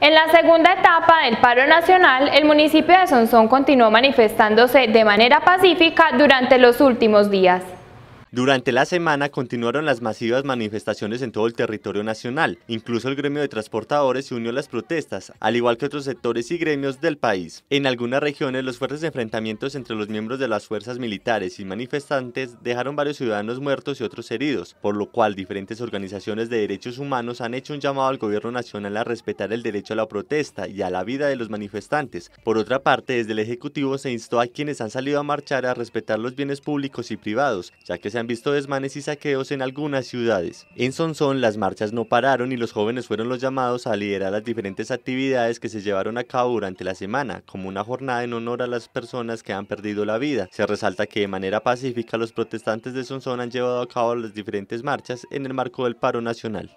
En la segunda etapa del paro nacional, el municipio de Sonsón continuó manifestándose de manera pacífica durante los últimos días. Durante la semana continuaron las masivas manifestaciones en todo el territorio nacional. Incluso el gremio de transportadores se unió a las protestas, al igual que otros sectores y gremios del país. En algunas regiones, los fuertes enfrentamientos entre los miembros de las fuerzas militares y manifestantes dejaron varios ciudadanos muertos y otros heridos, por lo cual diferentes organizaciones de derechos humanos han hecho un llamado al gobierno nacional a respetar el derecho a la protesta y a la vida de los manifestantes. Por otra parte, desde el Ejecutivo se instó a quienes han salido a marchar a respetar los bienes públicos y privados, ya que se se han visto desmanes y saqueos en algunas ciudades. En Sonsón las marchas no pararon y los jóvenes fueron los llamados a liderar las diferentes actividades que se llevaron a cabo durante la semana, como una jornada en honor a las personas que han perdido la vida. Se resalta que de manera pacífica los protestantes de Sonsón han llevado a cabo las diferentes marchas en el marco del paro nacional.